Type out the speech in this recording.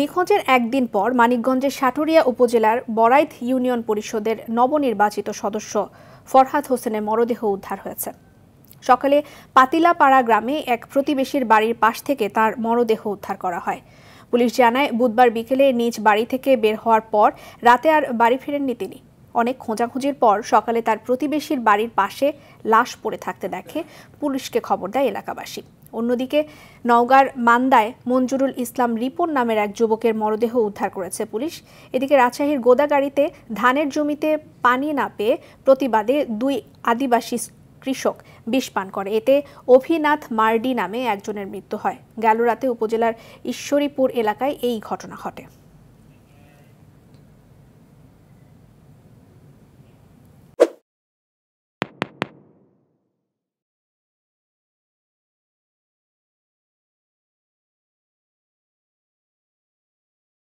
নিখোঁজের একদিন পর মানিকগঞ্জের সাটুরিয়া উপজেলার বরাইত ইউনিয়ন পরিষদের নবনির্বাচিত সদস্য ফরহাদ হোসেনের মরদেহ উদ্ধার হয়েছে সকালে পাতিলাপাড়া গ্রামে এক প্রতিবেশীর বাড়ির পাশ থেকে তার মরদেহ উদ্ধার করা হয় পুলিশ জানায় বুধবার বিকেলে নিজ বাড়ি থেকে বের হওয়ার পর রাতে আর বাড়ি ফেরেননি তিনি অনেক খোঁজাখুঁজির পর সকালে তার প্রতিবেশীর বাড়ির পাশে লাশ পড়ে থাকতে দেখে পুলিশকে খবর দেয় এলাকাবাসী অন্যদিকে নওগাঁর মান্দায় মঞ্জুরুল ইসলাম রিপন নামের এক যুবকের মরদেহ উদ্ধার করেছে পুলিশ এদিকে রাজশাহীর গোদাগাড়িতে ধানের জমিতে পানি না পেয়ে প্রতিবাদে দুই আদিবাসী কৃষক বিষ পান করে এতে অভিনাথ মার্ডি নামে একজনের মৃত্যু হয় গেল রাতে উপজেলার ঈশ্বরীপুর এলাকায় এই ঘটনা ঘটে